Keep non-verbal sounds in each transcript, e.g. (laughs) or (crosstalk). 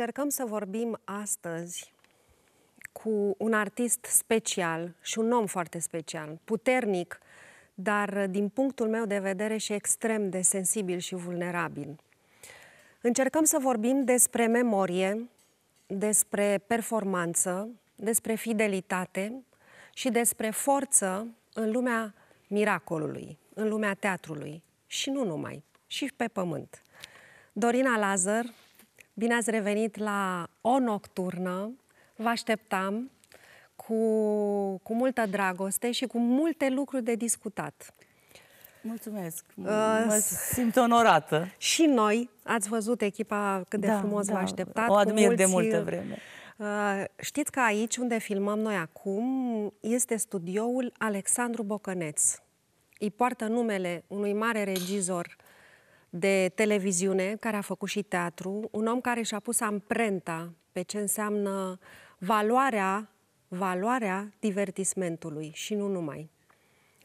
Încercăm să vorbim astăzi cu un artist special și un om foarte special, puternic, dar din punctul meu de vedere și extrem de sensibil și vulnerabil. Încercăm să vorbim despre memorie, despre performanță, despre fidelitate și despre forță în lumea miracolului, în lumea teatrului și nu numai, și pe pământ. Dorina Lazar, Bine ați revenit la O Nocturnă. Vă așteptam cu, cu multă dragoste și cu multe lucruri de discutat. Mulțumesc! Uh, mă simt onorată. Și noi, ați văzut echipa cât de da, frumos da, v-a așteptat. O admir mulți, de multă vreme. Uh, știți că aici, unde filmăm noi acum, este studioul Alexandru Bocăneț. Îi poartă numele unui mare regizor uh, de televiziune, care a făcut și teatru, un om care și-a pus amprenta pe ce înseamnă valoarea, valoarea divertismentului și nu numai.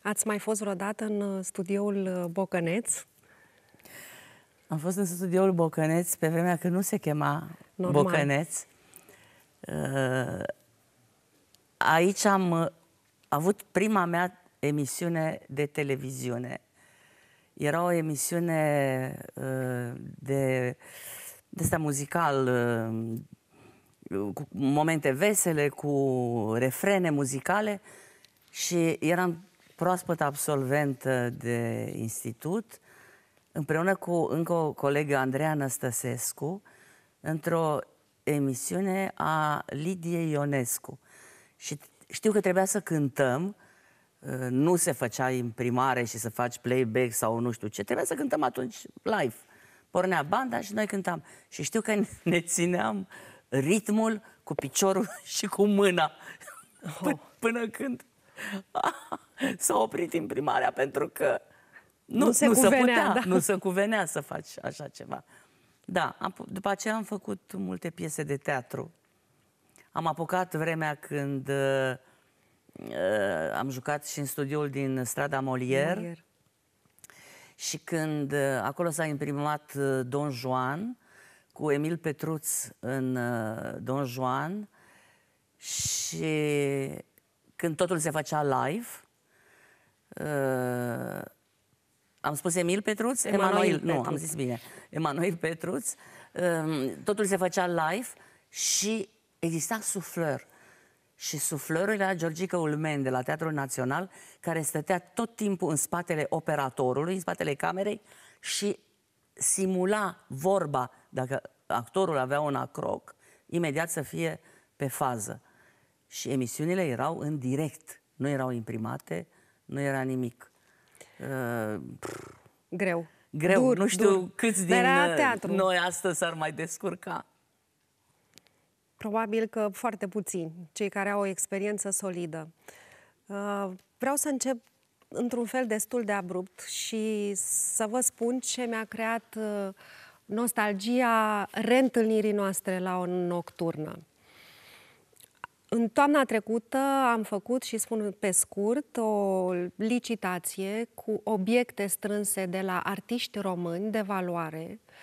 Ați mai fost vreodată în uh, studioul uh, Bocăneț? Am fost în studioul Bocăneț pe vremea când nu se chema Normal. Bocăneț. Uh, aici am avut prima mea emisiune de televiziune era o emisiune uh, de, de asta muzical, uh, cu momente vesele, cu refrene muzicale și eram proaspăt absolventă de institut, împreună cu încă o colegă, Andreea Năstăsescu, într-o emisiune a Lidiei Ionescu. Și știu că trebuia să cântăm Uh, nu se făcea imprimare și să faci playback sau nu știu ce. Trebuia să cântăm atunci live. Pornea banda și noi cântam. Și știu că (laughs) ne țineam ritmul cu piciorul (laughs) și cu mâna. Oh. Până când (laughs) s-a oprit imprimarea pentru că nu, nu se, nu cuvenea, se putea, da. nu se cuvenea să faci așa ceva. Da, am, după aceea am făcut multe piese de teatru. Am apucat vremea când uh, uh, am jucat și în studioul din strada Molière. Molière. Și când uh, acolo s-a imprimat uh, Don Juan cu Emil Petruț în uh, Don Juan și când totul se făcea live, uh, am spus Emil Petruț? Emanuel, Emanuel Petruț. nu, am zis bine. Emanuel Petruț. Uh, totul se făcea live și exista suflări și suflările Georgica Ulmen de la Teatrul Național, care stătea tot timpul în spatele operatorului, în spatele camerei și simula vorba, dacă actorul avea un acroc, imediat să fie pe fază. Și emisiunile erau în direct, nu erau imprimate, nu era nimic. Uh, Greu. Greu, dur, nu știu dur. câți din era uh, teatru. noi astăzi ar mai descurca. Probabil că foarte puțini, cei care au o experiență solidă. Uh, vreau să încep într-un fel destul de abrupt și să vă spun ce mi-a creat uh, nostalgia reîntâlnirii noastre la o nocturnă. În toamna trecută am făcut, și spun pe scurt, o licitație cu obiecte strânse de la artiști români de valoare uh,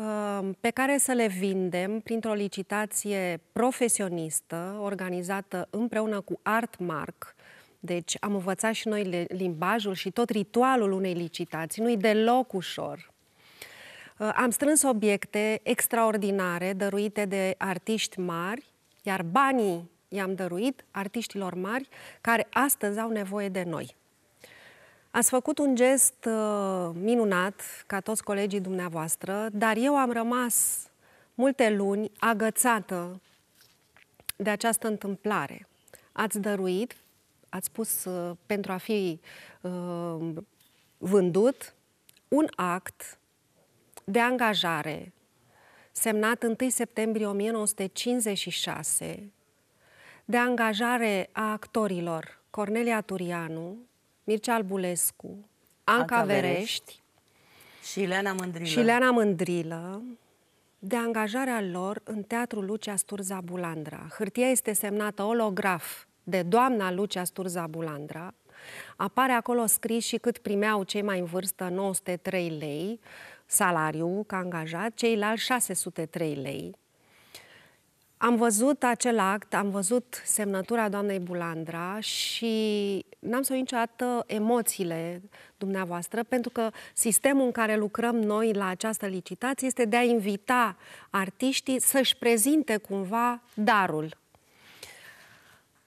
Uh, pe care să le vindem printr-o licitație profesionistă organizată împreună cu Artmark. Deci am învățat și noi limbajul și tot ritualul unei licitații. Nu-i deloc ușor. Uh, am strâns obiecte extraordinare dăruite de artiști mari, iar banii i-am dăruit artiștilor mari care astăzi au nevoie de noi. Ați făcut un gest uh, minunat, ca toți colegii dumneavoastră, dar eu am rămas multe luni agățată de această întâmplare. Ați dăruit, ați spus uh, pentru a fi uh, vândut, un act de angajare semnat 1 septembrie 1956, de angajare a actorilor Cornelia Turianu, Mircea Albulescu, Anca, Anca Verești, Verești și Ileana Mândrilă. Și Ileana Mândrilă de angajarea lor în Teatrul Lucia Sturza Bulandra. Hârtia este semnată holograf de doamna Lucia Sturza Bulandra. Apare acolo scris și cât primeau cei mai în vârstă, 903 lei, salariu ca angajat, ceilalți 603 lei. Am văzut acel act, am văzut semnătura doamnei Bulandra și n-am să niciodată emoțiile dumneavoastră, pentru că sistemul în care lucrăm noi la această licitație este de a invita artiștii să-și prezinte cumva darul.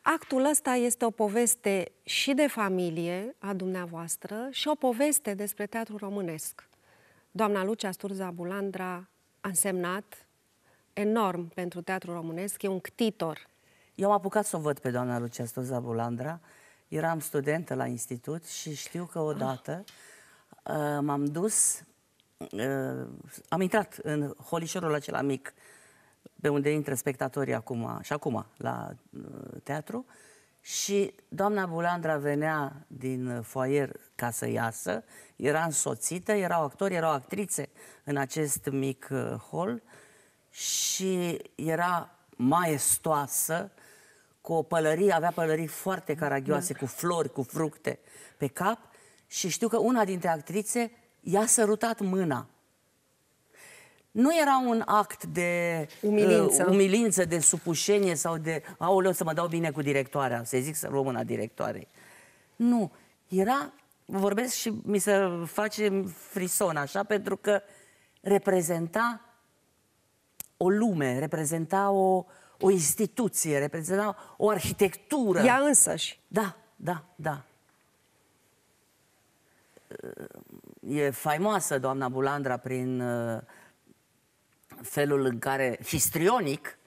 Actul ăsta este o poveste și de familie a dumneavoastră și o poveste despre teatru românesc. Doamna Lucia Sturza Bulandra a însemnat enorm pentru teatru românesc, e un ctitor. Eu am apucat să o văd pe doamna Lucia Sturza Bulandra eram studentă la institut și știu că odată uh, m-am dus, uh, am intrat în holișorul acela mic, pe unde intră spectatorii acum, și acum, la uh, teatru, și doamna Bulandra venea din foaier ca să iasă, era însoțită, erau actori, erau actrițe în acest mic uh, hol și era maestoasă, cu o pălărie, avea pălării foarte caragioase, cu flori, cu fructe pe cap și știu că una dintre actrițe i-a sărutat mâna. Nu era un act de uh, umilință. Uh, umilință, de supușenie sau de aoleu să mă dau bine cu directoarea, să zic să luăm directoarei. Nu, era, vorbesc și mi se face frison așa, pentru că reprezenta o lume, reprezenta o, uh, o instituție, reprezenta o arhitectură. Ea însăși. Da, da, da. E faimoasă doamna Bulandra prin uh, felul în care, histrionic,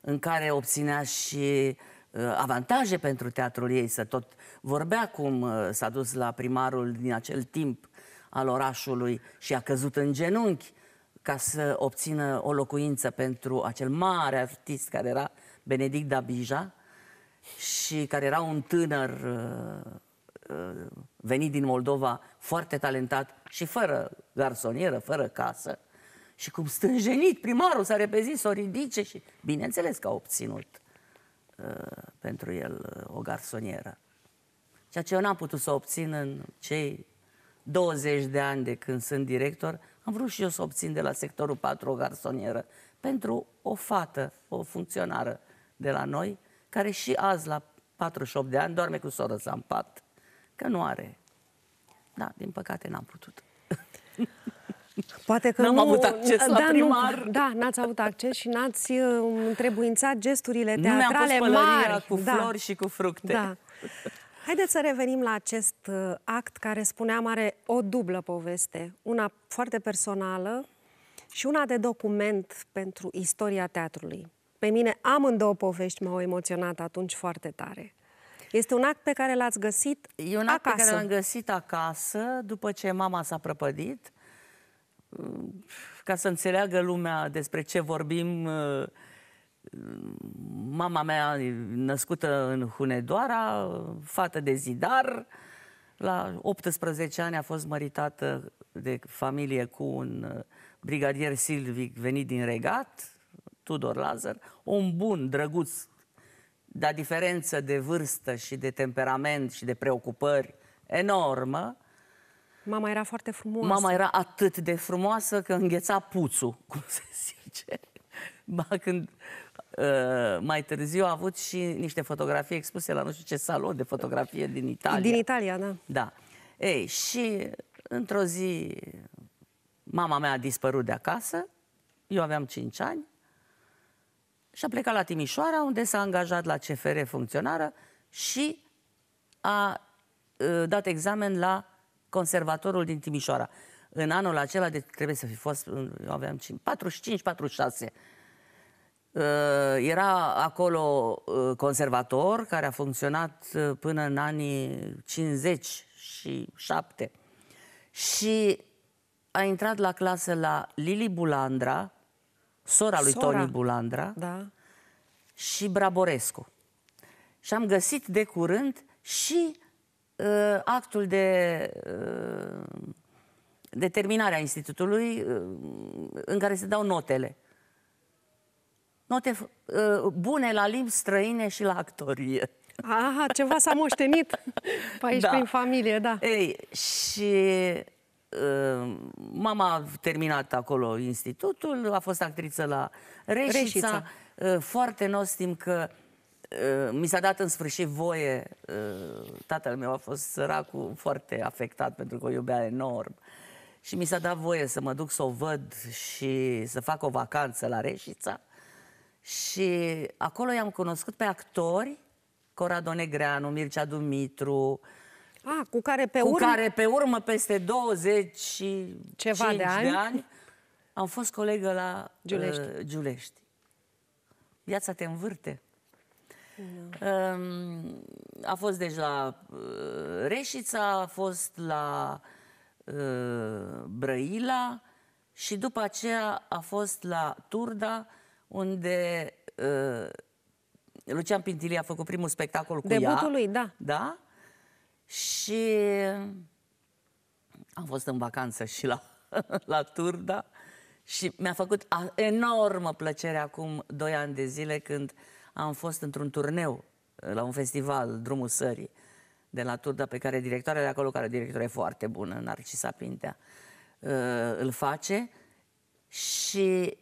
în care obținea și uh, avantaje pentru teatrul ei, să tot vorbea cum uh, s-a dus la primarul din acel timp al orașului și a căzut în genunchi ca să obțină o locuință pentru acel mare artist care era Benedict Dabija și care era un tânăr uh, uh, venit din Moldova, foarte talentat și fără garsonieră, fără casă. Și cum stânjenit primarul s-a repezit să o ridice și bineînțeles că a obținut uh, pentru el uh, o garsonieră. Ceea ce eu n-am putut să obțin în cei 20 de ani de când sunt director, am vrut și eu să obțin de la sectorul 4 o garsonieră pentru o fată, o funcționară de la noi, care și azi, la 48 de ani, doarme cu soră sa în pat, că nu are. Da, din păcate n-am putut. (laughs) Poate că N-am nu... avut acces da, la primar. Nu, da, n-ați avut acces și n-ați uh, întrebuințat gesturile teatrale nu mi-am pus mari. cu da. flori și cu fructe. Da. (laughs) Haideți să revenim la acest uh, act care, spuneam, are o dublă poveste. Una foarte personală și una de document pentru istoria teatrului. Pe mine amândouă povești m-au emoționat atunci foarte tare. Este un act pe care l-ați găsit E un act acasă. pe care l-am găsit acasă, după ce mama s-a prăpădit. Mm, ca să înțeleagă lumea despre ce vorbim, uh, mama mea născută în Hunedoara, fată de zidar, la 18 ani a fost măritată de familie cu un uh, brigadier silvic venit din regat, Tudor Lazar, un bun, drăguț, dar diferență de vârstă și de temperament și de preocupări enormă. Mama era foarte frumoasă. Mama era atât de frumoasă că îngheța puțul, cum se zice. (laughs) Ba când uh, mai târziu a avut și niște fotografii expuse la nu știu ce salon de fotografie din Italia. Din Italia, da. Da. Ei, și într-o zi mama mea a dispărut de acasă, eu aveam 5 ani, și a plecat la Timișoara, unde s-a angajat la CFR funcționară și a uh, dat examen la conservatorul din Timișoara. În anul acela, de, deci trebuie să fi fost, eu aveam 45-46, Uh, era acolo uh, conservator, care a funcționat uh, până în anii 50 și 7. Și a intrat la clasă la Lili Bulandra, sora lui sora. Toni Bulandra, da. și Braborescu. Și am găsit de curând și uh, actul de uh, determinare a institutului uh, în care se dau notele note uh, bune la limbi străine și la actorie. Aha, ceva s-a moștenit (laughs) pe aici da. prin familie, da. Ei, și uh, mama a terminat acolo institutul, a fost actriță la Reșița. Reșița. Uh, foarte nostim că mi s-a dat în sfârșit voie, tatăl meu a fost săracul, foarte afectat pentru că o iubea enorm. Și mi s-a dat voie să mă duc să o văd și să fac o vacanță la Reșița. Și acolo i-am cunoscut pe actori, Cora Negreanu, Mircea Dumitru, A, ah, cu, care pe, cu urmă... care pe urmă, peste 20 și Ceva de ani. de ani, am fost colegă la uh, Giulești. Uh, Giulești. Viața te învârte. Uh, a fost deci la uh, Reșița, a fost la uh, Brăila și după aceea a fost la Turda, unde uh, Lucian Pintilie a făcut primul spectacol cu Debutul ea. Debutul lui, da. Da? Și am fost în vacanță și la, (laughs) la Turda și mi-a făcut enormă plăcere acum doi ani de zile când am fost într-un turneu la un festival, Drumul Sării, de la Turda, pe care directoarea de acolo, care e foarte bună, Narcisa Pintea, uh, îl face și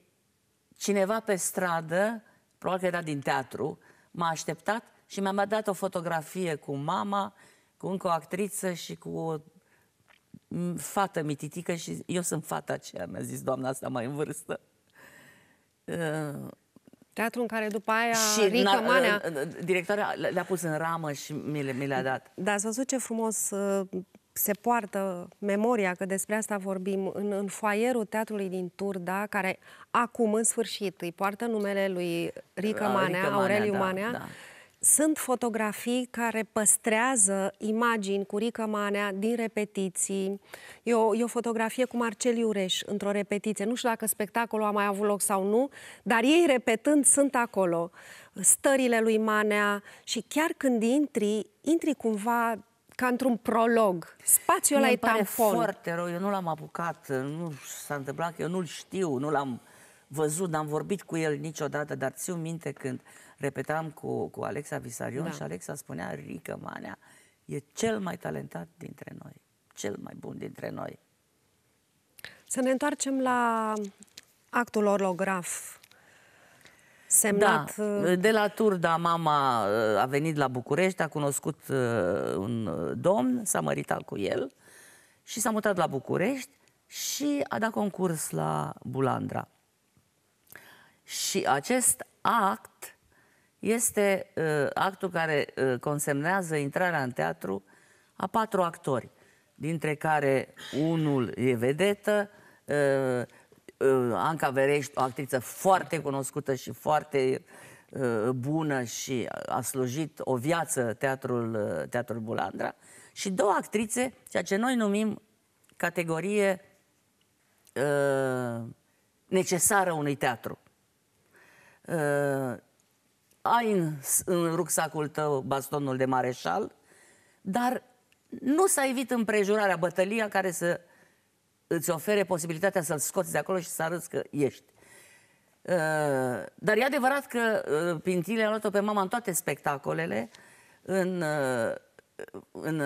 cineva pe stradă, probabil că era din teatru, m-a așteptat și mi-a dat o fotografie cu mama, cu încă o actriță și cu o fată mititică și eu sunt fata aceea, mi-a zis doamna asta mai în vârstă. Uh, teatru în care după aia și Rica Manea... Uh, uh, directoarea le-a pus în ramă și mi le-a dat. Da, ați văzut ce frumos se poartă memoria, că despre asta vorbim, în, în foaierul teatrului din Turda, care acum, în sfârșit, îi poartă numele lui Rică Manea, Manea Aureliu da, Manea, da. sunt fotografii care păstrează imagini cu Rică Manea din repetiții. E o, e o fotografie cu Marcel Iureș într-o repetiție. Nu știu dacă spectacolul a mai avut loc sau nu, dar ei, repetând, sunt acolo. Stările lui Manea și chiar când intri, intri cumva ca într-un prolog. Spațiul ăla e tampon. foarte rău, eu nu l-am apucat, nu s-a întâmplat, eu nu-l știu, nu l-am văzut, n-am vorbit cu el niciodată, dar țiu minte când repetam cu, cu Alexa Visarion da. și Alexa spunea, Rică Manea e cel mai talentat dintre noi, cel mai bun dintre noi. Să ne întoarcem la actul orlograf semnat... Da, uh, de la Turda, mama uh, a venit la București, a cunoscut uh, un domn, s-a măritat cu el și s-a mutat la București și a dat concurs la Bulandra. Și acest act este actul care consemnează intrarea în teatru a patru actori, dintre care unul e vedetă, Uh, Anca Verești, o actriță foarte cunoscută și foarte uh, bună și a slujit o viață teatrul, uh, teatrul Bulandra și două actrițe, ceea ce noi numim categorie uh, necesară unui teatru. Uh, ai în, în rucsacul tău bastonul de mareșal, dar nu s-a evit împrejurarea, bătălia care să îți ofere posibilitatea să-l scoți de acolo și să arăți că ești. Uh, dar e adevărat că uh, Pintile a luat-o pe mama în toate spectacolele, în, uh, în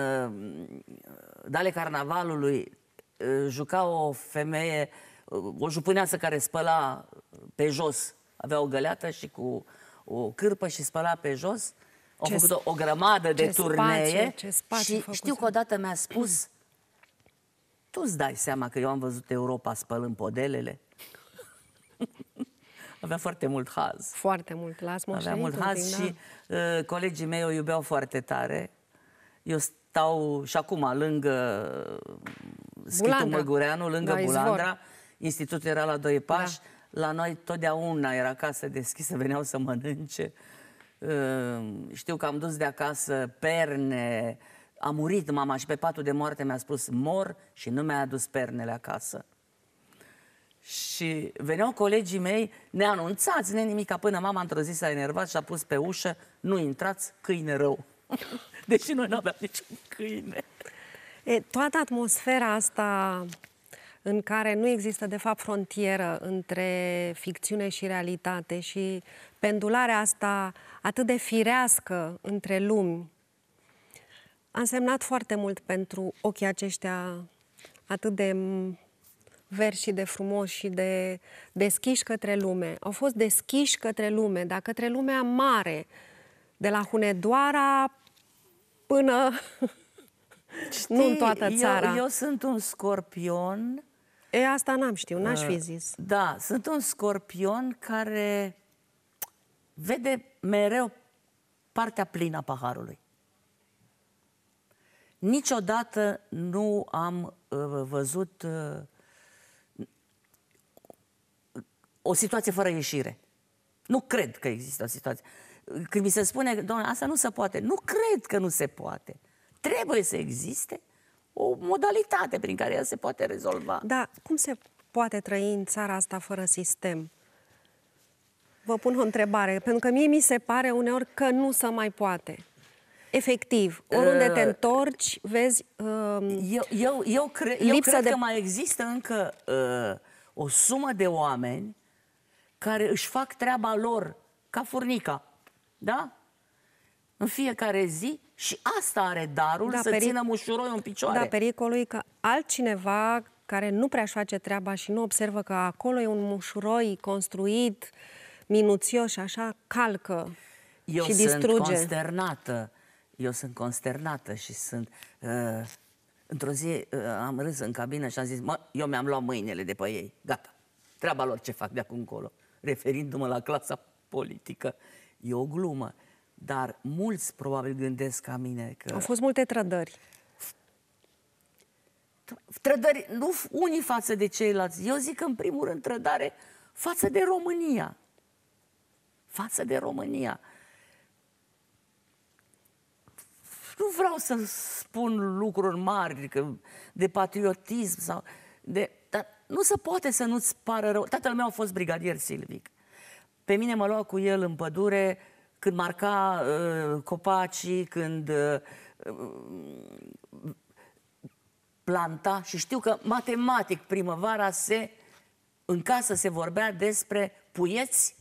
Dale Carnavalului juca o femeie, o jupâneasă care spăla pe jos, avea o găleată și cu o cârpă și spăla pe jos. Au făcut o, o grămadă de turnee spațiu, și știu că odată mi-a spus tu îți dai seama că eu am văzut Europa spălând podelele? (laughs) Avea foarte mult haz. Foarte mult, las Avea mult haz timp, și da. uh, colegii mei o iubeau foarte tare. Eu stau și acum lângă uh, Schitul Măgureanu, lângă da, Bulandra. Izvor. Institutul era la doi da. pași. Da. La noi totdeauna era casă deschisă, veneau să mănânce. Uh, știu că am dus de acasă perne, uh, a murit mama și pe patul de moarte mi-a spus mor și nu mi-a adus pernele acasă. Și veneau colegii mei neanunțați, ne nimica, până mama într-o zi s-a enervat și a pus pe ușă, nu intrați, câine rău. (laughs) Deși noi nu aveam niciun câine. E, toată atmosfera asta în care nu există, de fapt, frontieră între ficțiune și realitate și pendularea asta atât de firească între lumi, a însemnat foarte mult pentru ochii aceștia atât de verzi și de frumos și de deschiși către lume. Au fost deschiși către lume, dar către lumea mare, de la Hunedoara până Știi, nu în toată țara. Eu, eu sunt un scorpion. E, asta n-am știut, n-aș fi uh, zis. Da, sunt un scorpion care vede mereu partea plină a paharului. Niciodată nu am uh, văzut uh, o situație fără ieșire. Nu cred că există o situație. Când mi se spune, doamne, asta nu se poate, nu cred că nu se poate. Trebuie să existe o modalitate prin care el se poate rezolva. Da, cum se poate trăi în țara asta fără sistem? Vă pun o întrebare, pentru că mie mi se pare uneori că nu se mai poate. Efectiv, oriunde te întorci, vezi uh, eu, eu, eu, cre- eu cred de... că mai există încă uh, o sumă de oameni care își fac treaba lor ca furnica, da? În fiecare zi și asta are darul da, să peric... țină mușuroi în picioare. Da, pericolul e că altcineva care nu prea-și face treaba și nu observă că acolo e un mușuroi construit, minuțios și așa, calcă Eu și distruge. Eu sunt consternată eu sunt consternată și sunt... Uh, într-o zi uh, am râs în cabină și am zis, mă, eu mi-am luat mâinile de pe ei, gata. Treaba lor ce fac de acum încolo, referindu-mă la clasa politică. E o glumă, dar mulți probabil gândesc ca mine că... Au fost multe trădări. Trădări, nu unii față de ceilalți. Eu zic, în primul rând, trădare față de România. Față de România. Nu vreau să spun lucruri mari că, adică de patriotism sau de... Dar nu se poate să nu-ți pară rău. Tatăl meu a fost brigadier silvic. Pe mine mă lua cu el în pădure când marca uh, copacii, când uh, planta și știu că matematic primăvara se în casă se vorbea despre puieți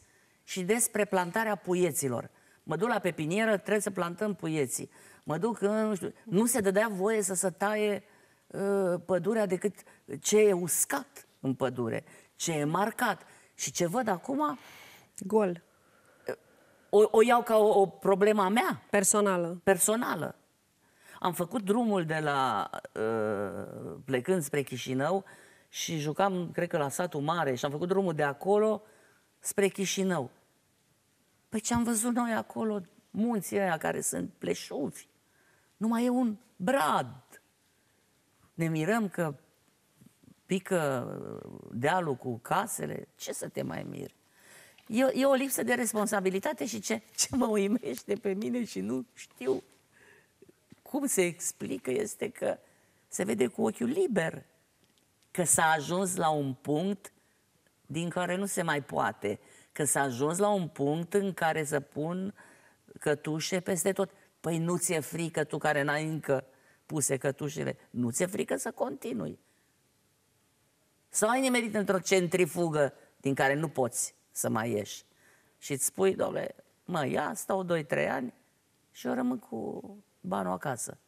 și despre plantarea puieților. Mă duc la pepinieră, trebuie să plantăm puieții mă duc, nu știu, nu se dădea voie să se taie uh, pădurea decât ce e uscat în pădure, ce e marcat. Și ce văd acum? Gol. O, o iau ca o, o problema mea. Personală. Personală. Am făcut drumul de la, uh, plecând spre Chișinău și jucam, cred că la satul mare și am făcut drumul de acolo spre Chișinău. Păi ce am văzut noi acolo, munții aia care sunt pleșuvi, nu mai e un brad. Ne mirăm că pică dealul cu casele. Ce să te mai miri? E, e o lipsă de responsabilitate și ce, ce mă uimește pe mine și nu știu cum se explică este că se vede cu ochiul liber că s-a ajuns la un punct din care nu se mai poate, că s-a ajuns la un punct în care să pun cătușe peste tot. Păi nu ți-e frică tu care n-ai încă puse cătușile, nu ți-e frică să continui. Sau ai nimerit într-o centrifugă din care nu poți să mai ieși. Și îți spui, domnule, mă, ia, stau 2-3 ani și eu rămân cu banul acasă.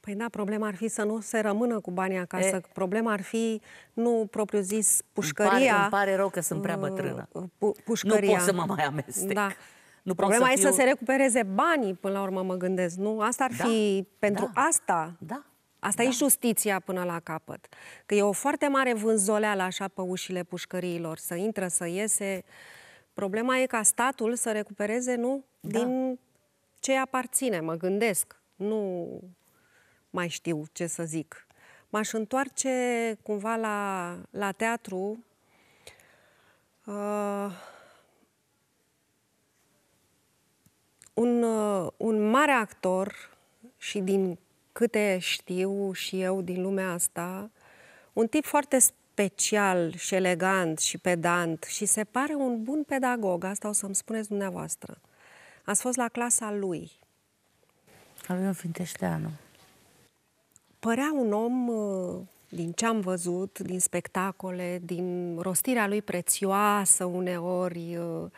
Păi da, problema ar fi să nu se rămână cu banii acasă. E, problema ar fi, nu propriu zis, pușcăria. Îmi pare, îmi pare rău că sunt prea bătrână. Uh, pu- pușcăria. Nu pot să mă mai amestec. Da nu Problema să fiu... e să se recupereze banii, până la urmă mă gândesc, nu? Asta ar da, fi pentru da, asta. Da. Asta da. e justiția până la capăt. Că e o foarte mare vânzoleală așa pe ușile pușcăriilor, să intră, să iese. Problema e ca statul să recupereze, nu? Da. Din ce aparține, mă gândesc. Nu mai știu ce să zic. M-aș întoarce cumva la, la teatru. Uh un, uh, un mare actor și din câte știu și eu din lumea asta, un tip foarte special și elegant și pedant și se pare un bun pedagog, asta o să-mi spuneți dumneavoastră. Ați fost la clasa lui. A lui Finteșteanu. Părea un om, uh, din ce am văzut, din spectacole, din rostirea lui prețioasă uneori, uh,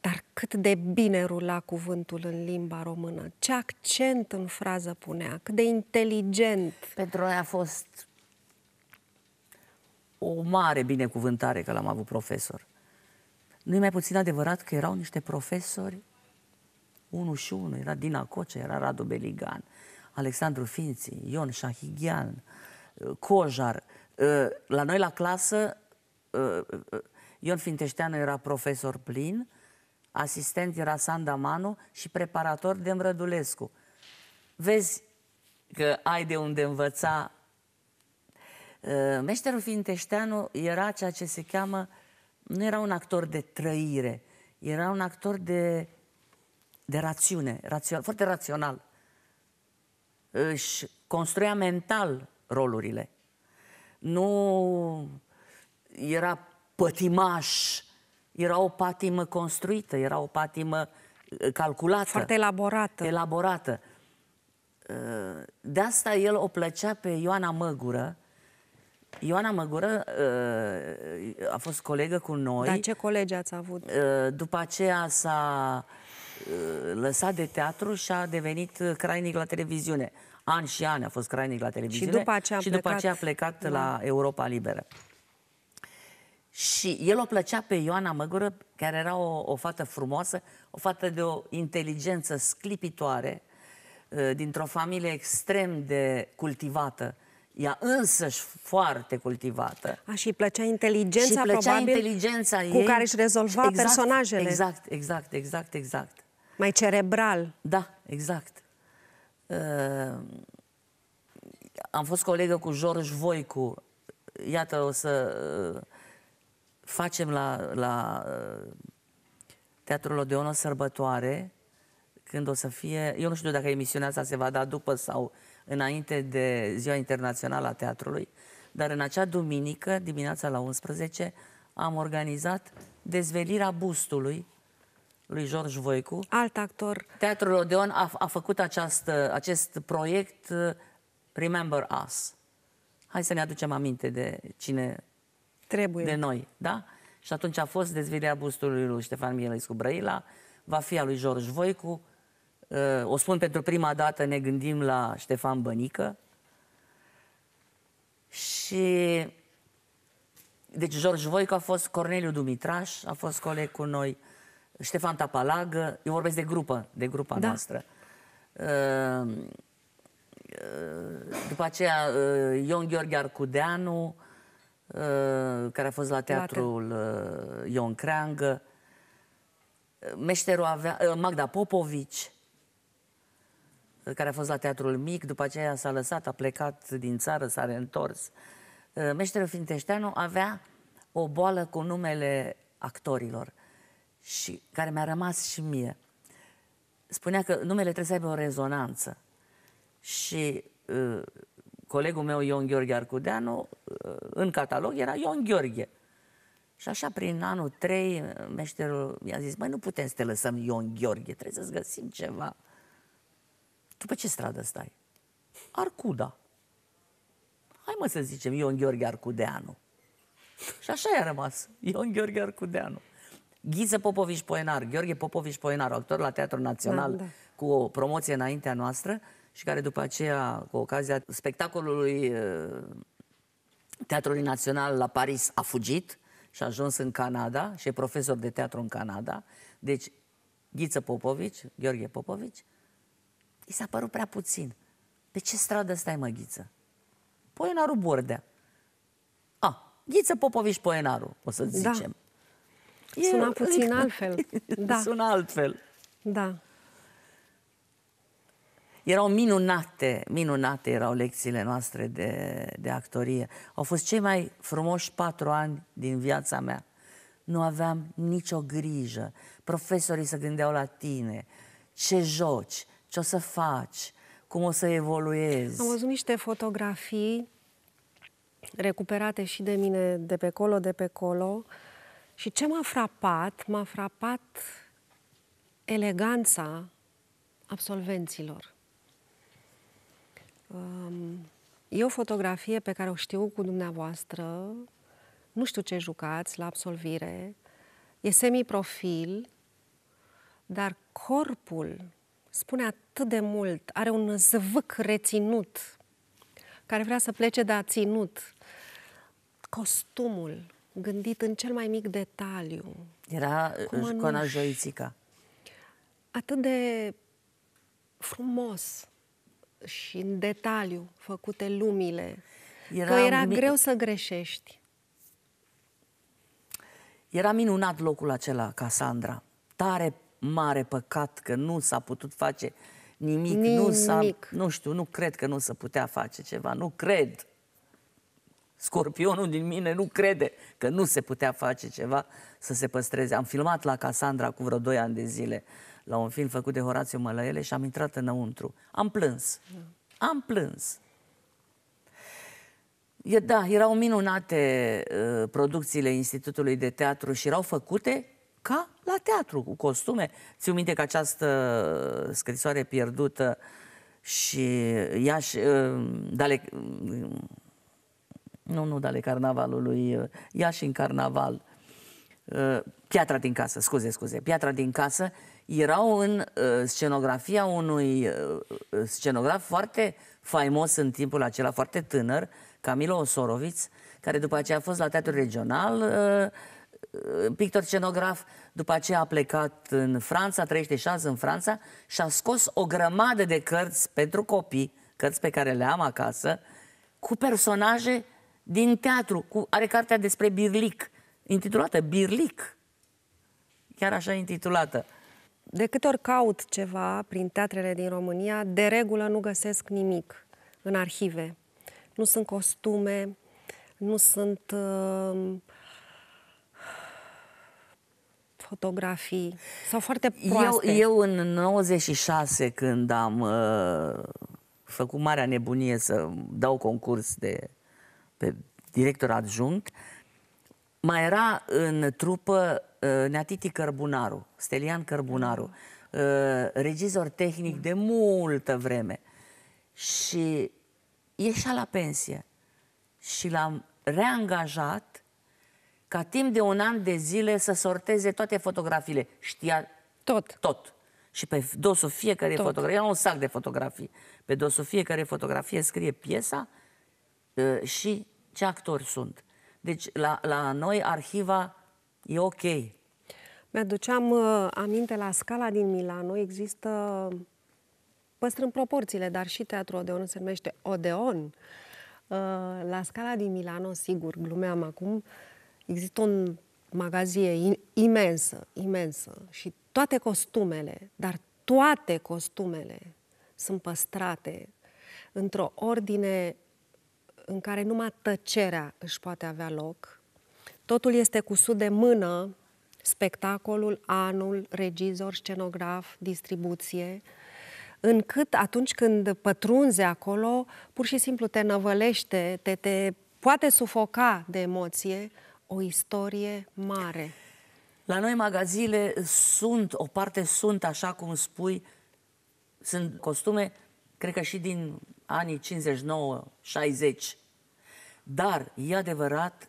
dar cât de bine rula cuvântul în limba română, ce accent în frază punea, cât de inteligent. Pentru noi a fost o mare binecuvântare că l-am avut profesor. Nu e mai puțin adevărat că erau niște profesori unul și unul, era Dina Coce, era Radu Beligan, Alexandru Finții, Ion Șahighian, uh, Cojar. Uh, la noi la clasă, uh, Ion Finteșteanu era profesor plin, asistent era Sanda și preparator de Mrădulescu. Vezi că ai de unde învăța. Ă, meșterul Finteșteanu era ceea ce se cheamă, nu era un actor de trăire, era un actor de, de rațiune, rațional, foarte rațional. Își construia mental rolurile. Nu era pătimaș, era o patimă construită, era o patimă uh, calculată. Foarte elaborată. Elaborată. Uh, de asta el o plăcea pe Ioana Măgură. Ioana Măgură uh, a fost colegă cu noi. Dar ce colegi ați avut? După aceea s-a lăsat de teatru și a devenit crainic la televiziune. An și ani a fost crainic la televiziune și după aceea a plecat, după aceea a plecat la da. Europa Liberă. Și el o plăcea pe Ioana Măgură, care era o, o fată frumoasă, o fată de o inteligență sclipitoare, ă, dintr-o familie extrem de cultivată, ea însăși foarte cultivată. A, și îi plăcea inteligența, și plăcea probabil, inteligența ei, cu care își rezolva exact, personajele. Exact, exact, exact, exact. Mai cerebral. Da, exact. Uh, am fost colegă cu George Voicu. Iată, o să... Uh, facem la, la uh, Teatrul Odeon o sărbătoare când o să fie, eu nu știu dacă emisiunea asta se va da după sau înainte de Ziua Internațională a Teatrului, dar în acea duminică, dimineața la 11, am organizat dezvelirea bustului lui George Voicu. Alt actor. Teatrul Odeon a, a făcut această, acest proiect uh, Remember Us. Hai să ne aducem aminte de cine Trebuie. de noi, da? Și atunci a fost dezvirea bustului lui Ștefan Mielescu Brăila, va fi a lui George Voicu, uh, o spun pentru prima dată, ne gândim la Ștefan Bănică. Și... Deci George Voicu a fost Corneliu Dumitraș, a fost coleg cu noi, Ștefan Tapalagă, eu vorbesc de grupă, de grupa da. noastră. Uh, uh, după aceea, Ion Gheorghe Arcudeanu, Uh, care a fost la teatrul la te- uh, Ion Creangă. Uh, meșterul avea, Magda Popovici, care a fost la teatrul mic, după aceea s-a lăsat, a plecat din țară, s-a reîntors. Meșterul Finteșteanu avea o boală cu numele actorilor și care mi-a rămas și mie. Spunea că numele trebuie să aibă o rezonanță. Și colegul meu Ion Gheorghe Arcudeanu, uh, în catalog era Ion Gheorghe. Și așa, prin anul 3, meșterul mi-a zis, mai nu putem să te lăsăm Ion Gheorghe, trebuie să-ți găsim ceva. Tu pe ce stradă stai? Arcuda. Hai mă să zicem Ion Gheorghe Arcudeanu. Și așa i-a rămas, Ion Gheorghe Arcudeanu. Ghiță Popoviș Poenar, Gheorghe Popoviș Poenar, actor la Teatrul Național, da, da. cu o promoție înaintea noastră, și care după aceea, cu ocazia spectacolului uh, Teatrului Național la Paris, a fugit și a ajuns în Canada și e profesor de teatru în Canada. Deci, Ghiță Popovici, Gheorghe Popovici, i s-a părut prea puțin. Pe ce stradă stai, mă, Ghiță? Poenaru Bordea. A, ah, Ghiță Popovici Poenaru, o să da. zicem. Da. E, Suna puțin altfel. (laughs) Da. Sună altfel. Da. Erau minunate, minunate erau lecțiile noastre de, de actorie. Au fost cei mai frumoși patru ani din viața mea. Nu aveam nicio grijă. Profesorii se gândeau la tine, ce joci, ce o să faci, cum o să evoluezi. Am văzut niște fotografii recuperate și de mine de pe colo, de pe colo. Și ce m-a frapat? M-a frapat eleganța absolvenților. E o fotografie pe care o știu cu dumneavoastră, nu știu ce jucați la absolvire, e semiprofil, dar corpul spune atât de mult, are un zvâc reținut, care vrea să plece, dar ținut. Costumul, gândit în cel mai mic detaliu. Era Cona Joițica. Atât de frumos, și în detaliu făcute lumile. Era că era mi- greu să greșești. Era minunat locul acela, Casandra. Tare mare păcat că nu s-a putut face nimic. nimic. Nu, s-a, nu știu, nu cred că nu se putea face ceva. Nu cred. Scorpionul din mine nu crede că nu se putea face ceva să se păstreze. Am filmat la Casandra cu vreo 2 ani de zile la un film făcut de Horațiu Mălăele și am intrat înăuntru. Am plâns. Da. Am plâns. E, da, erau minunate uh, producțiile Institutului de Teatru și erau făcute ca la teatru, cu costume. Ți-u minte că această scrisoare pierdută și Iași, uh, dale, uh, nu, nu, dale carnavalului, uh, și în carnaval, uh, Piatra din casă, scuze, scuze, Piatra din casă, erau în uh, scenografia unui uh, uh, scenograf foarte faimos în timpul acela, foarte tânăr, Camilo Osoroviț, care după aceea a fost la teatru regional, uh, uh, pictor scenograf, după aceea a plecat în Franța, trăiește șansă în Franța și a scos o grămadă de cărți pentru copii, cărți pe care le am acasă, cu personaje din teatru. Cu, are cartea despre Birlic, intitulată Birlic. Chiar așa intitulată de câte ori caut ceva prin teatrele din România, de regulă nu găsesc nimic în arhive. Nu sunt costume, nu sunt uh, fotografii, sau foarte proaste. Eu, eu în 96, când am uh, făcut marea nebunie să dau concurs de pe director adjunct, uh, mai era în trupă uh, Neatiti Cărbunaru, Stelian Cărbunaru, uh, regizor tehnic de multă vreme. Și ieșea la pensie. Și l-am reangajat ca timp de un an de zile să sorteze toate fotografiile. Știa tot. Tot. Și pe dosul fiecare tot. fotografie, era un sac de fotografii, pe dosul fiecare fotografie scrie piesa uh, și ce actori sunt. Deci la, la noi arhiva e ok. Mi-aduceam uh, aminte la Scala din Milano, există, păstrând proporțiile, dar și Teatrul Odeon se numește Odeon. Uh, la Scala din Milano, sigur, glumeam acum, există un magazie imensă, imensă și toate costumele, dar toate costumele sunt păstrate într-o ordine în care numai tăcerea își poate avea loc. Totul este cu sud de mână, spectacolul, anul, regizor, scenograf, distribuție, încât atunci când pătrunze acolo, pur și simplu te năvălește, te, te poate sufoca de emoție o istorie mare. La noi magazile sunt, o parte sunt, așa cum spui, sunt costume, cred că și din anii 59-60. Dar e adevărat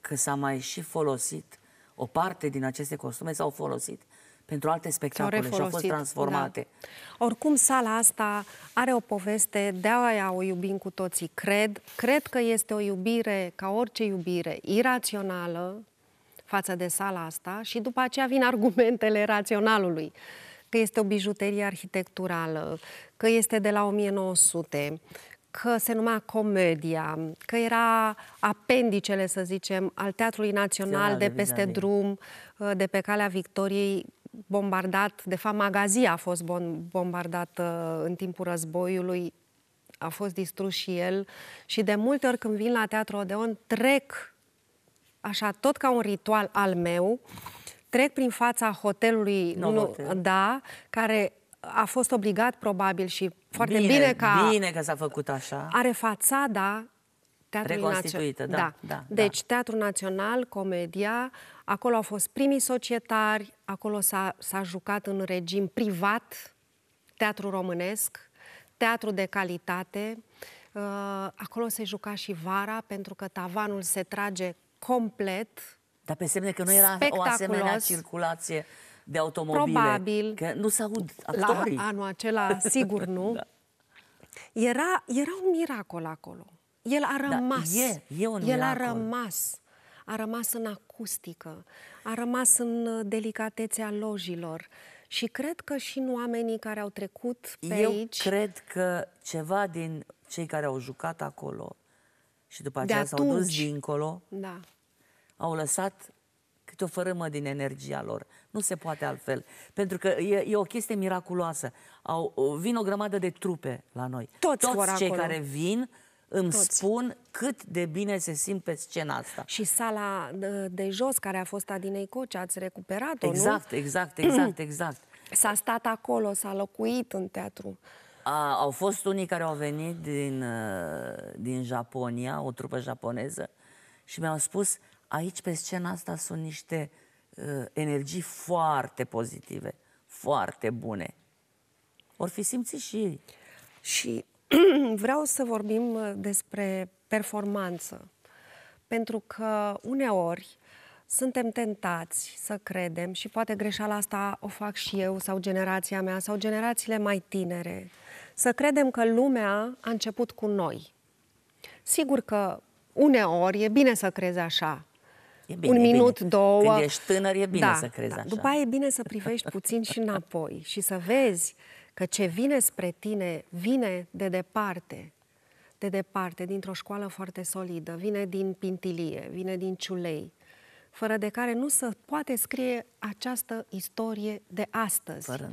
că s-a mai și folosit, o parte din aceste costume s-au folosit pentru alte spectacole și au fost transformate. Da. Oricum, sala asta are o poveste, de-aia o iubim cu toții, cred. Cred că este o iubire, ca orice iubire, irațională față de sala asta și după aceea vin argumentele raționalului că este o bijuterie arhitecturală, că este de la 1900, că se numea Comedia, că era apendicele, să zicem, al Teatrului Național de peste drum, uh, de pe calea Victoriei, bombardat, de fapt magazia a fost bombardată uh, în timpul războiului, a fost distrus și el și de multe ori când vin la Teatru Odeon trec așa tot ca un ritual al meu trec prin fața hotelului, no, nu, hotel. da, care a fost obligat probabil și foarte bine, bine că bine că s-a făcut așa. Are fațada Teatrului Reconstituită, Național. Da, da, da. da deci da. Teatrul Național, Comedia, acolo au fost primii societari, acolo s-a, s-a jucat în regim privat teatru românesc, teatru de calitate. Uh, acolo se juca și vara, pentru că tavanul se trage complet dar pe semne că nu era o asemenea circulație de automobile. Probabil. Că nu s-aud actorii. La anul acela, sigur nu. (laughs) da. era, era un miracol acolo. El a da, rămas. Da, e, e un El miracol. a rămas. A rămas în acustică, a rămas în uh, delicatețea lojilor. Și cred că și în oamenii care au trecut pe Eu aici... cred că ceva din cei care au jucat acolo și după aceea s-au dus dincolo... Da au lăsat câte o fărâmă din energia lor. Nu se poate altfel. Pentru că e, e o chestie miraculoasă. Au, vin o grămadă de trupe la noi. Toți, Toți cei acolo. care vin îmi Toți. spun cât de bine se simt pe scena asta. Și sala de, de jos, care a fost a Dinei Coce, ați recuperat-o, Exact, nu? exact, exact, exact, (clears throat) exact. S-a stat acolo, s-a locuit în teatru. A, au fost unii care au venit din, uh, din Japonia, o trupă japoneză, și mi-au spus, aici, pe scena asta, sunt niște uh, energii foarte pozitive, foarte bune. Or fi simțit și ei. Și (clears throat) vreau să vorbim uh, despre performanță. Pentru că uneori suntem tentați să credem și poate greșeala asta o fac și eu sau generația mea sau generațiile mai tinere, să credem că lumea a început cu noi. Sigur că uneori e bine să crezi așa, E bine, un minut, bine. două. Când ești tânăr, e bine da, să crezi da. așa. După aia e bine să privești (laughs) puțin și înapoi și să vezi că ce vine spre tine vine de departe, de departe, dintr-o școală foarte solidă, vine din Pintilie, vine din Ciulei, fără de care nu se poate scrie această istorie de astăzi. Fără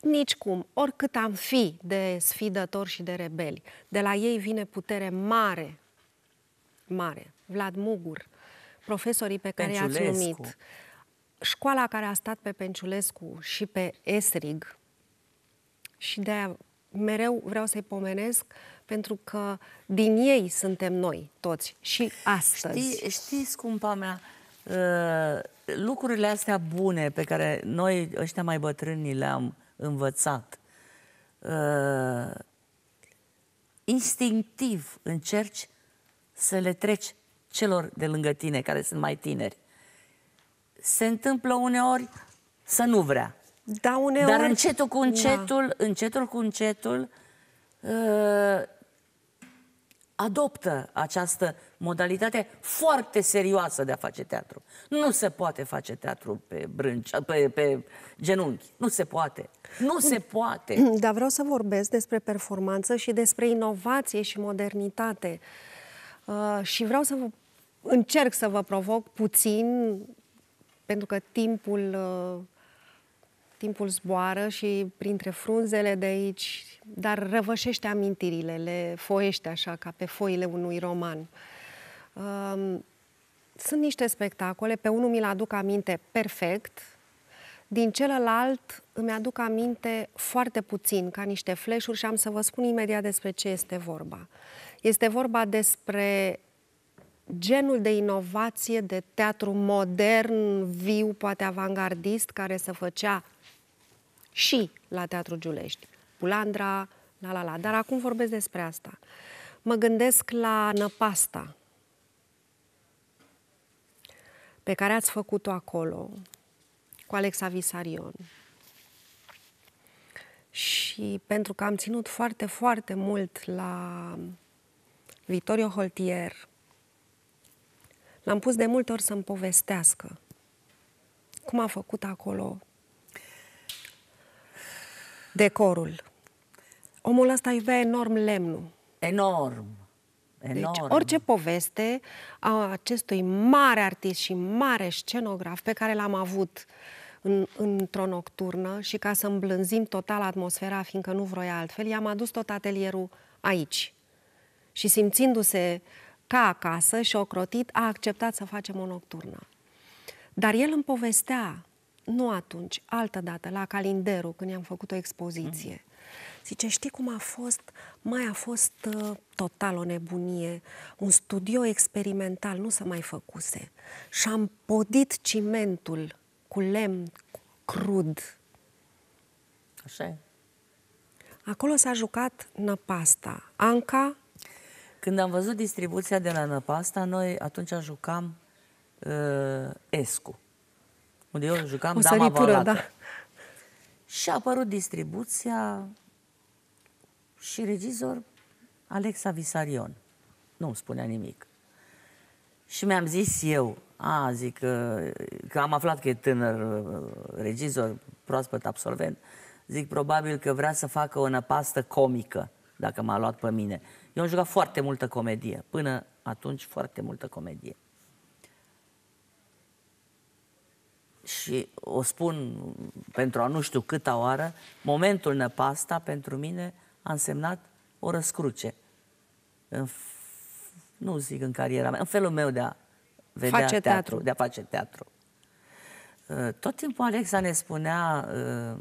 îndoială. cum, oricât am fi de sfidători și de rebeli, de la ei vine putere mare, mare. Vlad Mugur, profesorii pe care i-ați numit, școala care a stat pe Penciulescu și pe Esrig, și de mereu vreau să-i pomenesc, pentru că din ei suntem noi toți și astăzi. Știi, știi scumpa mea, uh, lucrurile astea bune pe care noi, ăștia mai bătrâni, le-am învățat, uh, instinctiv încerci să le treci celor de lângă tine care sunt mai tineri. Se întâmplă uneori să nu vrea. Da, uneori. Dar încetul cu da. încetul, da. încetul cu încetul, uh, adoptă această modalitate foarte serioasă de a face teatru. Nu se poate face teatru pe, brânci, pe, pe genunchi. Nu se poate. Nu se poate. (clears throat) Dar vreau să vorbesc despre performanță și despre inovație și modernitate. Uh, și vreau să vă încerc să vă provoc puțin, pentru că timpul, uh, timpul zboară și printre frunzele de aici, dar răvășește amintirile, le foiește așa, ca pe foile unui roman. Um, sunt niște spectacole, pe unul mi-l aduc aminte perfect, din celălalt îmi aduc aminte foarte puțin, ca niște flash și am să vă spun imediat despre ce este vorba. Este vorba despre genul de inovație de teatru modern, viu, poate avangardist, care se făcea și la Teatru Giulești. Pulandra, la la la. Dar acum vorbesc despre asta. Mă gândesc la năpasta pe care ați făcut-o acolo cu Alexa Visarion. Și pentru că am ținut foarte, foarte mult la Vittorio Holtier, L-am pus de multe ori să-mi povestească cum a făcut acolo decorul. Omul ăsta iubea enorm lemnul. Enorm. Deci enorm. Deci orice poveste a acestui mare artist și mare scenograf pe care l-am avut în, într-o nocturnă și ca să îmblânzim total atmosfera, fiindcă nu vroia altfel, i-am adus tot atelierul aici. Și simțindu-se uh, ca acasă și ocrotit, a acceptat să facem o nocturnă. Dar el îmi povestea, nu atunci, altă dată, la Calinderu, când i-am făcut o expoziție. Zice, știi cum a fost? Mai a fost uh, total o nebunie, un studio experimental, nu s-a mai făcuse. Și am podit cimentul cu lemn crud. Așa e. Acolo s-a jucat năpasta. Anca când am văzut distribuția de la Năpasta, noi atunci jucam uh, Escu. Unde eu jucam o Dama Valată. Da. Și a apărut distribuția și regizor Alexa Visarion. Nu îmi spunea nimic. Și mi-am zis eu, a, zic că, uh, că am aflat că e tânăr uh, regizor, proaspăt absolvent, zic probabil că vrea să facă o năpastă comică, dacă m-a luat pe mine. Eu am jucat foarte multă comedie. Până atunci, foarte multă comedie. Și o spun pentru a nu știu câta oară, momentul nepasta pentru mine a însemnat o răscruce. În nu zic în cariera mea, în felul meu de a vedea face teatru, teatru, de a face teatru. Uh, tot timpul Alexa ne spunea uh,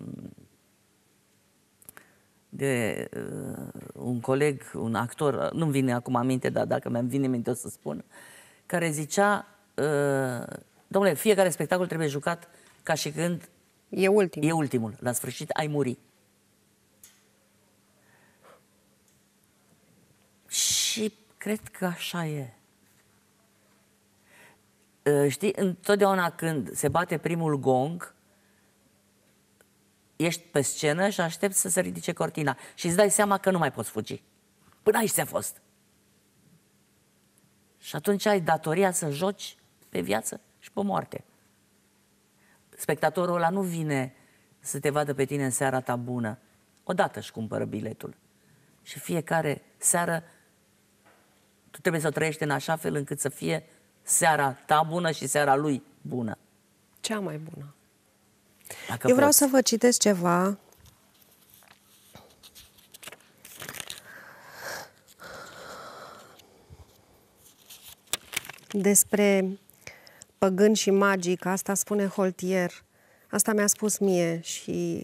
de uh, un coleg, un actor, nu-mi vine acum aminte, dar dacă mi-am vine minte o să spun, care zicea, uh, domnule, fiecare spectacol trebuie jucat ca și când e ultimul. E ultimul. La sfârșit ai muri. Și cred că așa e. Uh, știi, întotdeauna când se bate primul gong, ești pe scenă și aștepți să se ridice cortina și îți dai seama că nu mai poți fugi. Până aici ți-a fost. Și atunci ai datoria să joci pe viață și pe moarte. Spectatorul ăla nu vine să te vadă pe tine în seara ta bună. Odată își cumpără biletul. Și fiecare seară tu trebuie să o trăiești în așa fel încât să fie seara ta bună și seara lui bună. Cea mai bună. Dacă Eu vreau poți. să vă citesc ceva despre păgân și magic, asta spune Holtier. Asta mi-a spus mie și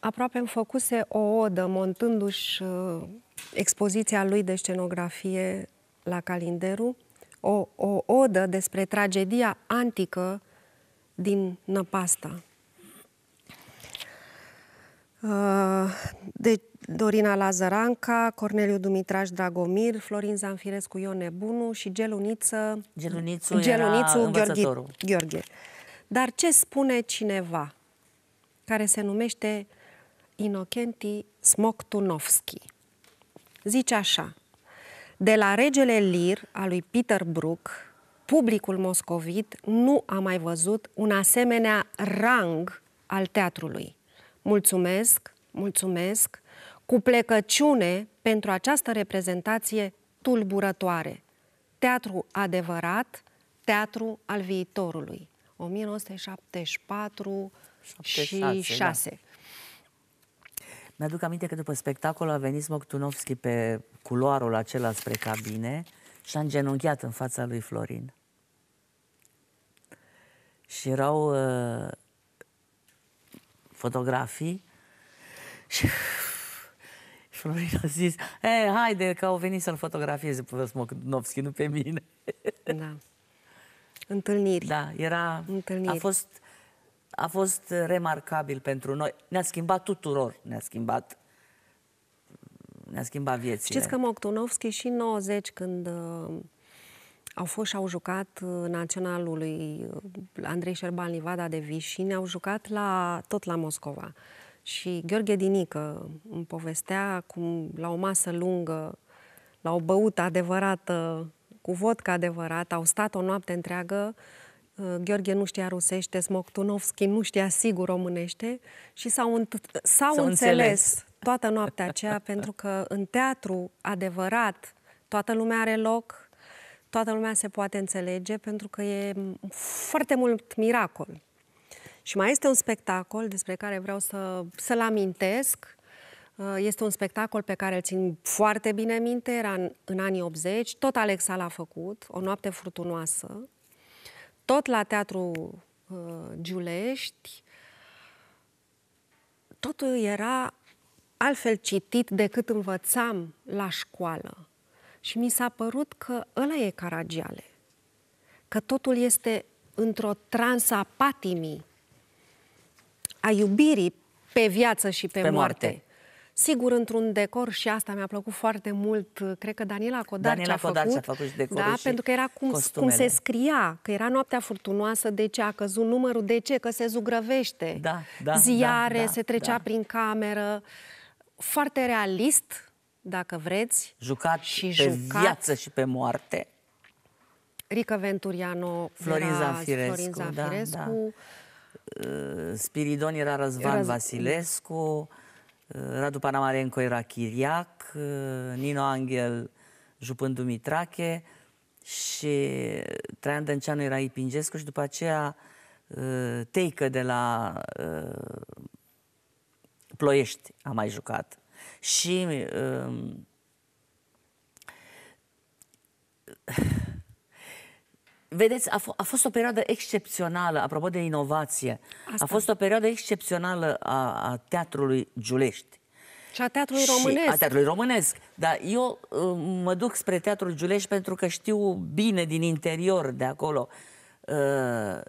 aproape îmi făcuse o odă montându-și uh, expoziția lui de scenografie la Calinderu o, o odă despre tragedia antică din năpasta. Uh, de Dorina Lazaranca, Corneliu Dumitraș Dragomir, Florin Zanfirescu Ion Nebunu și Geluniță Gelunițu, Gelunițu Gheorghe, Gheorghe. Dar ce spune cineva care se numește Inocenti Smoktunovski? Zice așa, de la regele Lir al lui Peter Brook, publicul moscovit nu a mai văzut un asemenea rang al teatrului. Mulțumesc, mulțumesc, cu plecăciune pentru această reprezentație tulburătoare. Teatru adevărat, teatru al viitorului. 1974 76, și 6. Da. Mi-aduc aminte că după spectacol a venit Smoktunovski pe culoarul acela spre cabine și a îngenunchiat în fața lui Florin. Și erau uh, fotografii și (laughs) Florin a zis, e, eh, haide că au venit să-l fotografieze pe Smoktunovski, nu pe mine. Da. Întâlniri. Da, era... Întâlniri. A fost a fost remarcabil pentru noi. Ne-a schimbat tuturor, ne-a schimbat ne-a schimbat viețile. Știți că Moctunovski și în 90, când uh, au fost și au jucat uh, naționalul uh, Andrei Șerban Livada de Vișini, au jucat la, tot la Moscova. Și Gheorghe Dinică îmi povestea cum la o masă lungă, la o băută adevărată, cu vodka adevărat, au stat o noapte întreagă uh, Uh, Gheorghe nu știa rusește, Smoktunovski nu știa sigur românește și s-au, înt- s-au înțeles. înțeles toată noaptea aceea, (laughs) pentru că în teatru adevărat toată lumea are loc, toată lumea se poate înțelege, pentru că e foarte mult miracol. Și mai este un spectacol despre care vreau să, să-l amintesc. Uh, este un spectacol pe care îl țin foarte bine minte, era în, în anii 80, tot Alexa l-a făcut, o noapte furtunoasă, tot la Teatru uh, Giulești, totul era altfel citit decât învățam la școală. Și mi s-a părut că ăla e Caragiale, că totul este într-o transapatimii patimii, a iubirii pe viață și pe, pe moarte. moarte sigur într-un decor și asta mi-a plăcut foarte mult. Cred că Daniela Codar Daniela ce-a Codar făcut, făcut și decorul da, și pentru că era cum, cum se scria, că era noaptea furtunoasă, de ce a căzut numărul, de ce, că se zugrăvește. Da, da, da Ziare, da, da, se trecea da. prin cameră. Foarte realist, dacă vreți. Jucat și pe jucat. viață și pe moarte. Rica Venturiano, Florin Zafirescu, Florin Zafirescu. Da, da. Spiridon era Răzvan Răz... Vasilescu, Radu Panamarenco era Chiriac, Nino Angel Jupân Dumitrache și Traian Dănceanu era Ipingescu și după aceea uh, Teică de la uh, Ploiești a mai jucat. Și um, Vedeți, a, a fost o perioadă excepțională, apropo de inovație, Asta. a fost o perioadă excepțională a, a teatrului Giulești. Și a teatrului și românesc. A teatrului românesc. Dar eu uh, mă duc spre teatrul Giulești pentru că știu bine din interior de acolo. Uh,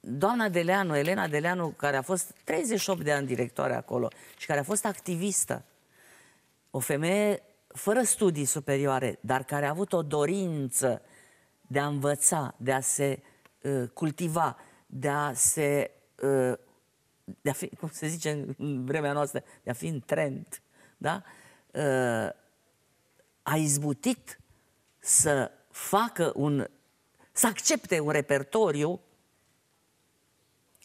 doamna Deleanu, Elena Deleanu, care a fost 38 de ani directoare acolo și care a fost activistă, o femeie fără studii superioare, dar care a avut o dorință uh, de a învăța, de a se uh, cultiva, de a se. Uh, de a fi, (laughs) cum se zice în vremea noastră, de a fi în trend, da? Uh, a izbutit să facă un. să accepte un repertoriu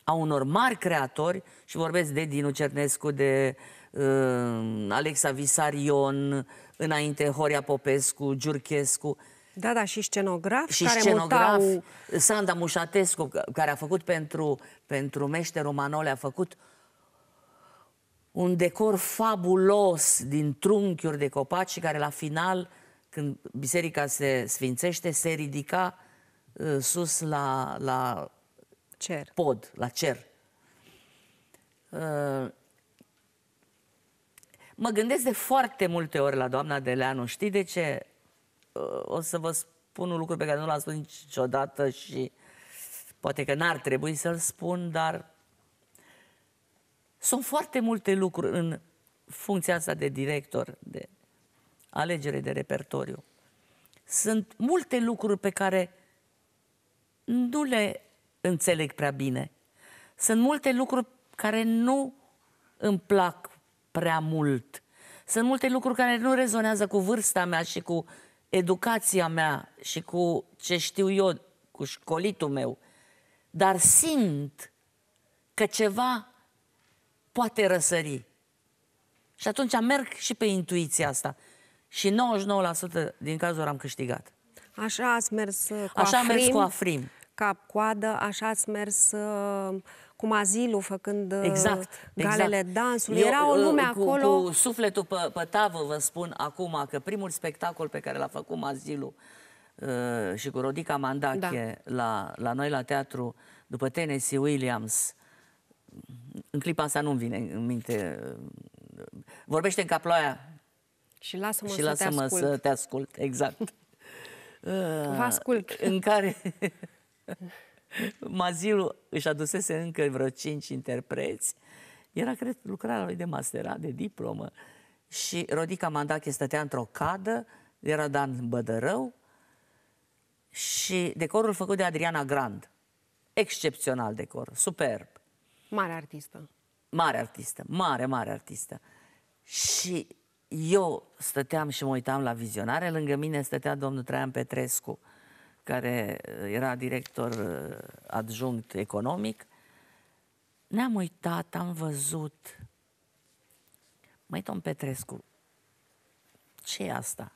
a unor mari creatori, și vorbesc de Dinu Cernescu, de uh, Alexa Visarion, înainte Horia Popescu, Giurchescu, uh, da, da, și scenograf și care scenograf, mutau... Sanda Mușatescu, care a făcut pentru, pentru Meșterul Manole, a făcut un decor fabulos din trunchiuri de copaci care la final, când biserica se sfințește, se ridica uh, sus la, la cer. pod, la cer. Uh, mă gândesc de foarte multe ori la doamna Deleanu, știi de ce? o să vă spun un lucru pe care nu l-am spus niciodată și poate că n-ar trebui să-l spun, dar sunt foarte multe lucruri în funcția asta de director, de alegere de repertoriu. Sunt multe lucruri pe care nu le înțeleg prea bine. Sunt multe lucruri care nu îmi plac prea mult. Sunt multe lucruri care nu rezonează cu vârsta mea și cu educația mea și cu ce știu eu, cu școlitul meu, dar simt că ceva poate răsări. Și atunci merg și pe intuiția asta. Și 99% din cazuri am câștigat. Așa ați mers uh, cu Așa afrim, am mers cu afrim. Cap-coadă, așa ați mers uh, cu Mazilu făcând uh, exact, exact, galele exact. dansului. Eu, Era o lume uh, cu, acolo... Cu sufletul pe, pe tavă vă spun acum că primul spectacol pe care l-a făcut Mazilu uh, și cu Rodica Mandache da. la, la noi la teatru după Tennessee Williams în clipa asta nu-mi vine în minte uh, vorbește în caploaia și lasă-mă, și să, lasă te ascult. să te ascult exact Vă ascult. În care (laughs) (laughs) Mazilu își adusese încă vreo cinci interpreți. Era, cred, lucrarea lui de masterat, de diplomă. Și Rodica Mandache stătea într-o cadă, era Dan Bădărău și decorul făcut de Adriana Grand. Excepțional decor, superb. Mare artistă. Mare artistă, mare, mare artistă. Și eu stăteam și mă uitam la vizionare, lângă mine stătea domnul Traian Petrescu, care uh, era director uh, adjunct economic, ne-am uitat, am văzut. Măi, Tom Petrescu, ce e asta?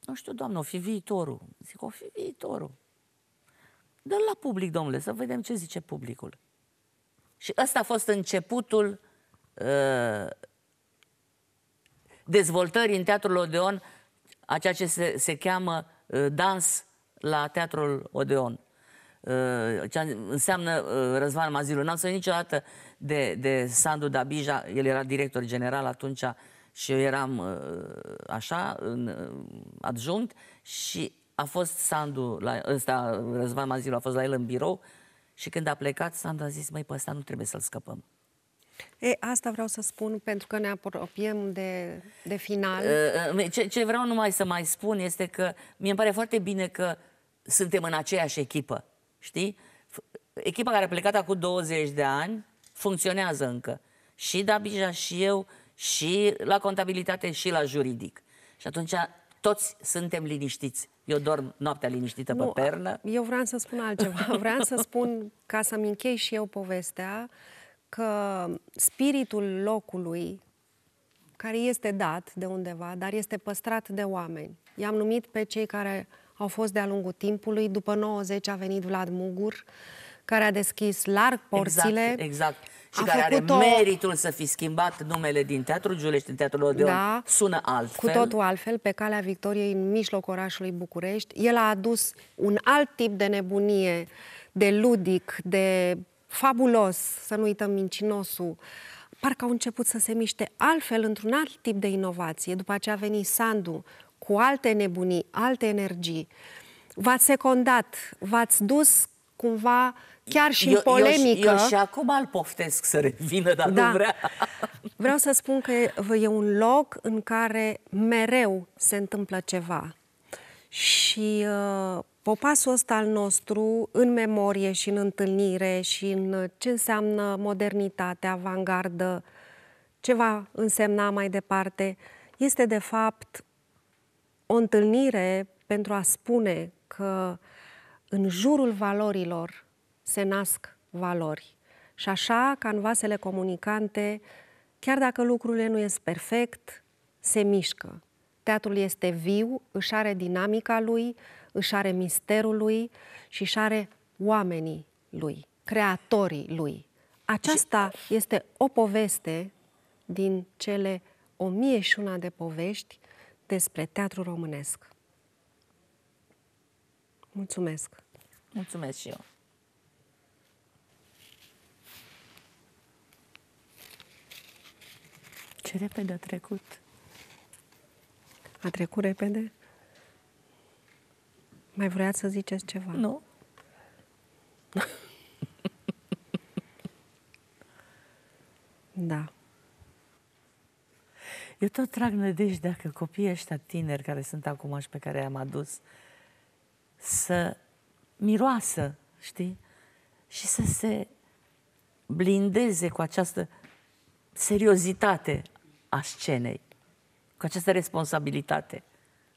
Nu știu, doamnă, o fi viitorul. Zic, o fi viitorul. dă la public, domnule, să vedem ce zice publicul. Și ăsta a fost începutul uh, dezvoltării în Teatrul Odeon a ceea ce se, se cheamă Uh, dans la Teatrul Odeon. Uh, Ce înseamnă uh, Răzvan Mazilu. N-am să niciodată de, de Sandu Dabija, el era director general atunci și eu eram așa, în adjunct și a fost Sandu, la, ăsta, Răzvan Mazilu a fost la el în birou și când a plecat, Sandu a zis, măi, pe ăsta nu trebuie să-l scăpăm. E, asta vreau să spun pentru că ne apropiem de, de final. Ce, ce vreau numai să mai spun este că mi îmi pare foarte bine că suntem în aceeași echipă. Știi? Echipa care a plecat acum 20 de ani funcționează încă. Și Dabija și eu, și la contabilitate, și la juridic. Și atunci toți suntem liniștiți. Eu dorm noaptea liniștită nu, pe pernă. Eu vreau să spun altceva. (laughs) Vreau să spun, ca să-mi închei și eu povestea, uh, că spiritul locului, care este dat de undeva, dar este păstrat de oameni. I-am numit pe cei care au fost de-a lungul timpului. După 90 a venit Vlad Mugur, care a deschis larg porțile. Exact, exact. Și a care are o... meritul să fi schimbat numele din Teatrul Giulești în Teatrul Odeon. Da, sună altfel. Cu totul altfel, pe calea Victoriei, în mijlocul orașului București. El a adus un alt tip de nebunie, de ludic, de fabulos, să nu uităm mincinosul, parcă au început să se miște altfel într-un alt tip de inovație. După ce a venit Sandu cu alte nebunii, alte energii. V-ați secondat, v-ați dus cumva chiar și eu, în polemică. Eu, eu și acum îl poftesc să revină, dar da. vrea. (laughs) Vreau să spun că e un loc în care mereu se întâmplă ceva. Și uh, Popasul ăsta al nostru, în memorie și în întâlnire și în uh, ce înseamnă modernitate, avangardă, ce va însemna mai departe, este de fapt o întâlnire pentru a spune că în jurul valorilor se nasc valori. Și așa, vasele comunicante, chiar dacă lucrurile nu sunt perfect, se mișcă. Teatrul este viu, își are dinamica lui, își are misterul lui și își are oamenii lui, creatorii lui. Aceasta și... este o poveste din cele o mie și una de povești despre teatru românesc. Mulțumesc! Mulțumesc și eu! Ce repede a trecut! A trecut repede? Mai vrea să ziceți ceva? Nu. da. Eu tot trag nădejde dacă copiii ăștia tineri care sunt acum și pe care i-am adus să miroasă, știi? Și să se blindeze cu această seriozitate a scenei, cu această responsabilitate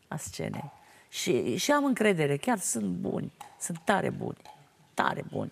a scenei. Și, și am încredere, chiar sunt buni, sunt tare buni, tare buni.